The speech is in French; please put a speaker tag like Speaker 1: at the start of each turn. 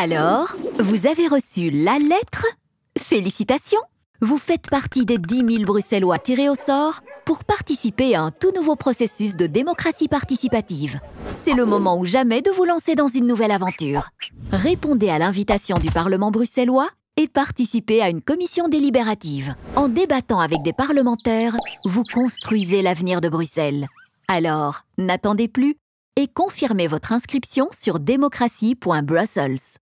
Speaker 1: Alors, vous avez reçu la lettre Félicitations Vous faites partie des 10 000 Bruxellois tirés au sort pour participer à un tout nouveau processus de démocratie participative. C'est le moment ou jamais de vous lancer dans une nouvelle aventure. Répondez à l'invitation du Parlement bruxellois et participez à une commission délibérative. En débattant avec des parlementaires, vous construisez l'avenir de Bruxelles. Alors, n'attendez plus et confirmez votre inscription sur démocratie.brussels.